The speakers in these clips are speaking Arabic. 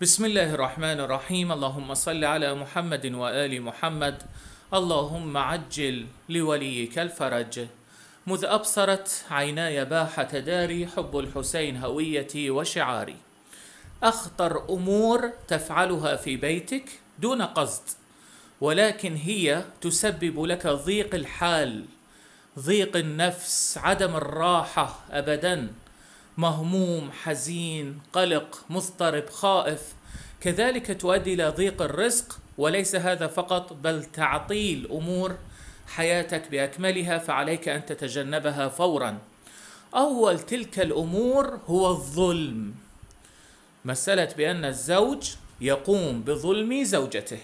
بسم الله الرحمن الرحيم اللهم صل على محمد وآل محمد اللهم عجل لوليك الفرج مذ أبصرت عيناي باحة داري حب الحسين هويتي وشعاري أخطر أمور تفعلها في بيتك دون قصد ولكن هي تسبب لك ضيق الحال ضيق النفس عدم الراحة أبداً مهموم حزين قلق مضطرب خائف كذلك تؤدي الى ضيق الرزق وليس هذا فقط بل تعطيل امور حياتك باكملها فعليك ان تتجنبها فورا اول تلك الامور هو الظلم مساله بان الزوج يقوم بظلم زوجته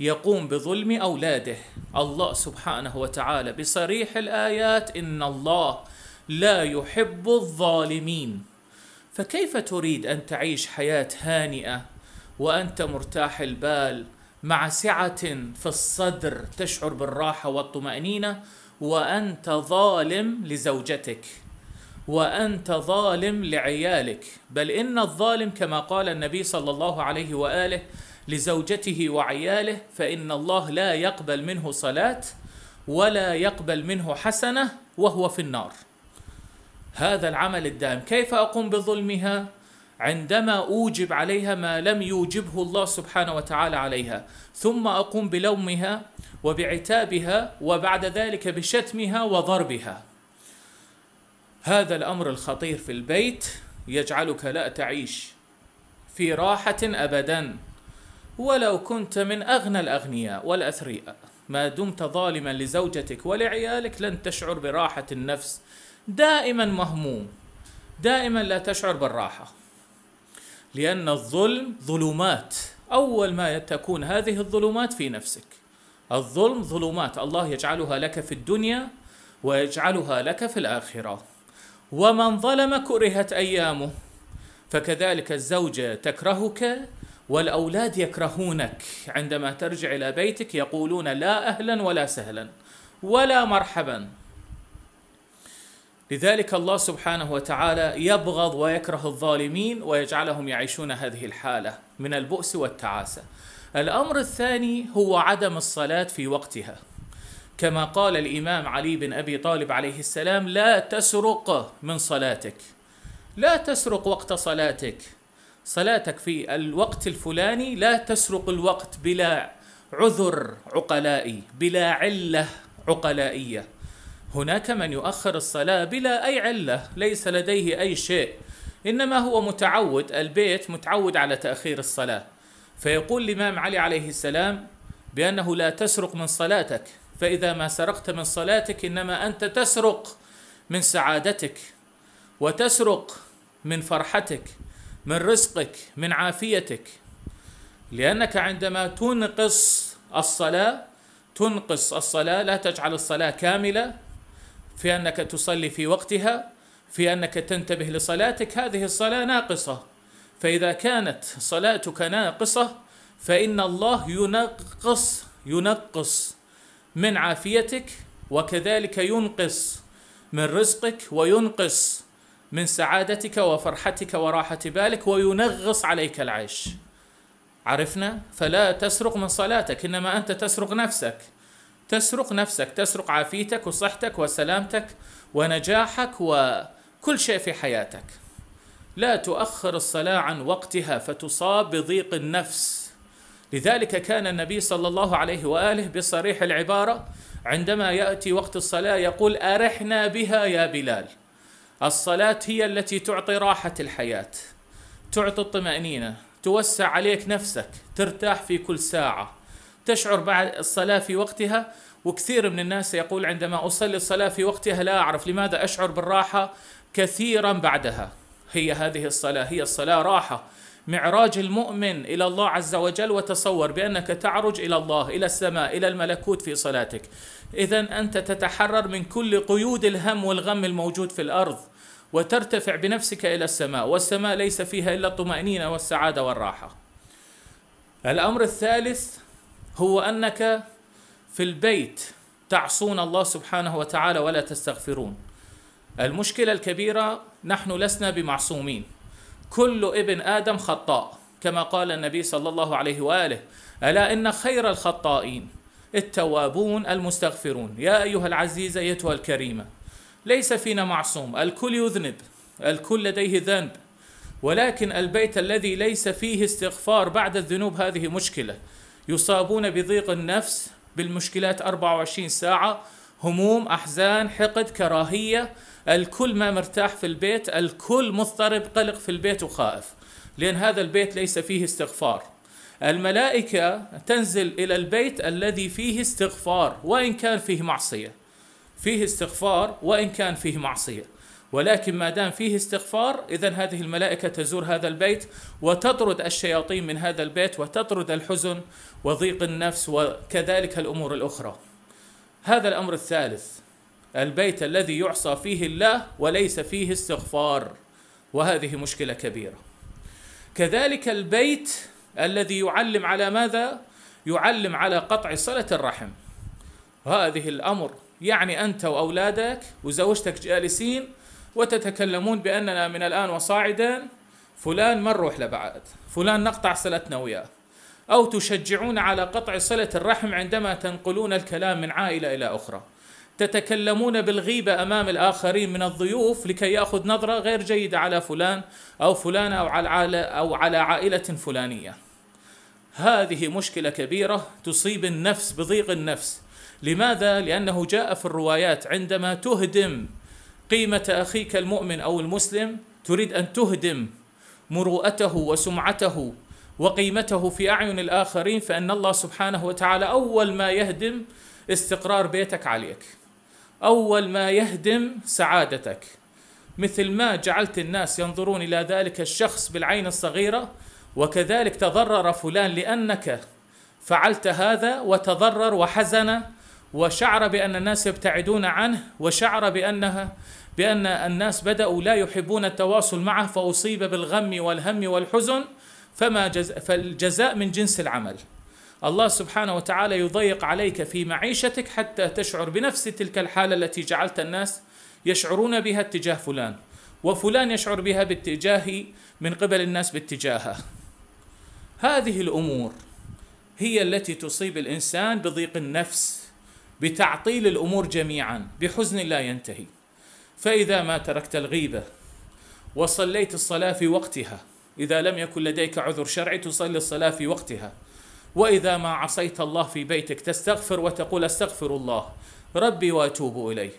يقوم بظلم اولاده الله سبحانه وتعالى بصريح الايات ان الله لا يحب الظالمين فكيف تريد ان تعيش حياه هانئه وانت مرتاح البال مع سعه في الصدر تشعر بالراحه والطمانينه وانت ظالم لزوجتك وانت ظالم لعيالك بل ان الظالم كما قال النبي صلى الله عليه واله لزوجته وعياله فان الله لا يقبل منه صلاه ولا يقبل منه حسنه وهو في النار هذا العمل الدائم كيف أقوم بظلمها؟ عندما أوجب عليها ما لم يوجبه الله سبحانه وتعالى عليها ثم أقوم بلومها وبعتابها وبعد ذلك بشتمها وضربها هذا الأمر الخطير في البيت يجعلك لا تعيش في راحة أبدا ولو كنت من أغنى الأغنياء والأثرياء ما دمت ظالما لزوجتك ولعيالك لن تشعر براحة النفس دائما مهموم دائما لا تشعر بالراحه لان الظلم ظلمات اول ما تكون هذه الظلمات في نفسك الظلم ظلمات الله يجعلها لك في الدنيا ويجعلها لك في الاخره ومن ظلم كرهت ايامه فكذلك الزوجه تكرهك والاولاد يكرهونك عندما ترجع الى بيتك يقولون لا اهلا ولا سهلا ولا مرحبا لذلك الله سبحانه وتعالى يبغض ويكره الظالمين ويجعلهم يعيشون هذه الحاله من البؤس والتعاسه. الامر الثاني هو عدم الصلاه في وقتها. كما قال الامام علي بن ابي طالب عليه السلام: لا تسرق من صلاتك. لا تسرق وقت صلاتك. صلاتك في الوقت الفلاني لا تسرق الوقت بلا عذر عقلائي، بلا عله عقلائيه. هناك من يؤخر الصلاة بلا أي علة ليس لديه أي شيء إنما هو متعود البيت متعود على تأخير الصلاة فيقول الإمام علي عليه السلام بأنه لا تسرق من صلاتك فإذا ما سرقت من صلاتك إنما أنت تسرق من سعادتك وتسرق من فرحتك من رزقك من عافيتك لأنك عندما تنقص الصلاة تنقص الصلاة لا تجعل الصلاة كاملة في انك تصلي في وقتها في انك تنتبه لصلاتك هذه الصلاه ناقصه فاذا كانت صلاتك ناقصه فان الله ينقص ينقص من عافيتك وكذلك ينقص من رزقك وينقص من سعادتك وفرحتك وراحه بالك وينغص عليك العيش عرفنا فلا تسرق من صلاتك انما انت تسرق نفسك تسرق نفسك تسرق عافيتك وصحتك وسلامتك ونجاحك وكل شيء في حياتك لا تؤخر الصلاة عن وقتها فتصاب بضيق النفس لذلك كان النبي صلى الله عليه وآله بصريح العبارة عندما يأتي وقت الصلاة يقول أرحنا بها يا بلال الصلاة هي التي تعطي راحة الحياة تعطي الطمأنينة توسع عليك نفسك ترتاح في كل ساعة تشعر بعد الصلاة في وقتها وكثير من الناس يقول عندما أصلي الصلاة في وقتها لا أعرف لماذا أشعر بالراحة كثيرا بعدها هي هذه الصلاة هي الصلاة راحة معراج المؤمن إلى الله عز وجل وتصور بأنك تعرج إلى الله إلى السماء إلى الملكوت في صلاتك إذا أنت تتحرر من كل قيود الهم والغم الموجود في الأرض وترتفع بنفسك إلى السماء والسماء ليس فيها إلا الطمأنينة والسعادة والراحة الأمر الثالث هو انك في البيت تعصون الله سبحانه وتعالى ولا تستغفرون المشكله الكبيره نحن لسنا بمعصومين كل ابن ادم خطاء كما قال النبي صلى الله عليه واله الا ان خير الخطائين التوابون المستغفرون يا ايها العزيز ايتها الكريمه ليس فينا معصوم الكل يذنب الكل لديه ذنب ولكن البيت الذي ليس فيه استغفار بعد الذنوب هذه مشكله يصابون بضيق النفس بالمشكلات 24 ساعة هموم أحزان حقد كراهية الكل ما مرتاح في البيت الكل مضطرب قلق في البيت وخائف لأن هذا البيت ليس فيه استغفار الملائكة تنزل إلى البيت الذي فيه استغفار وإن كان فيه معصية فيه استغفار وإن كان فيه معصية ولكن ما دام فيه استغفار اذا هذه الملائكه تزور هذا البيت وتطرد الشياطين من هذا البيت وتطرد الحزن وضيق النفس وكذلك الامور الاخرى. هذا الامر الثالث البيت الذي يعصى فيه الله وليس فيه استغفار وهذه مشكله كبيره. كذلك البيت الذي يعلم على ماذا؟ يعلم على قطع صله الرحم. وهذه الامر يعني انت واولادك وزوجتك جالسين وتتكلمون بأننا من الآن وصاعدا فلان ما نروح له بعد فلان نقطع صلتنا وياه أو تشجعون على قطع صلة الرحم عندما تنقلون الكلام من عائلة إلى أخرى تتكلمون بالغيبة أمام الآخرين من الضيوف لكي يأخذ نظرة غير جيدة على فلان أو فلان أو على, أو على عائلة فلانية هذه مشكلة كبيرة تصيب النفس بضيق النفس لماذا؟ لأنه جاء في الروايات عندما تهدم قيمة أخيك المؤمن أو المسلم تريد أن تهدم مروءته وسمعته وقيمته في أعين الآخرين فإن الله سبحانه وتعالى أول ما يهدم استقرار بيتك عليك أول ما يهدم سعادتك مثل ما جعلت الناس ينظرون إلى ذلك الشخص بالعين الصغيرة وكذلك تضرر فلان لأنك فعلت هذا وتضرر وحزن وشعر بأن الناس يبتعدون عنه وشعر بأنها بأن الناس بدأوا لا يحبون التواصل معه فأصيب بالغم والهم والحزن فما جز فالجزاء من جنس العمل الله سبحانه وتعالى يضيق عليك في معيشتك حتى تشعر بنفس تلك الحالة التي جعلت الناس يشعرون بها اتجاه فلان وفلان يشعر بها باتجاه من قبل الناس باتجاهه هذه الأمور هي التي تصيب الإنسان بضيق النفس بتعطيل الامور جميعا بحزن لا ينتهي فاذا ما تركت الغيبه وصليت الصلاه في وقتها اذا لم يكن لديك عذر شرعي تصلي الصلاه في وقتها واذا ما عصيت الله في بيتك تستغفر وتقول استغفر الله ربي واتوب اليه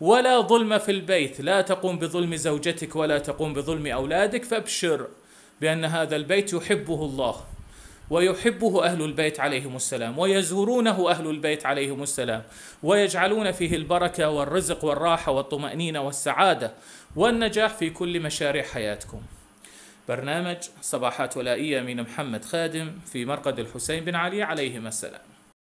ولا ظلم في البيت لا تقوم بظلم زوجتك ولا تقوم بظلم اولادك فابشر بان هذا البيت يحبه الله ويحبه اهل البيت عليهم السلام ويزورونه اهل البيت عليهم السلام ويجعلون فيه البركه والرزق والراحه والطمانينه والسعاده والنجاح في كل مشاريع حياتكم. برنامج صباحات ولائيه من محمد خادم في مرقد الحسين بن علي عليهما السلام.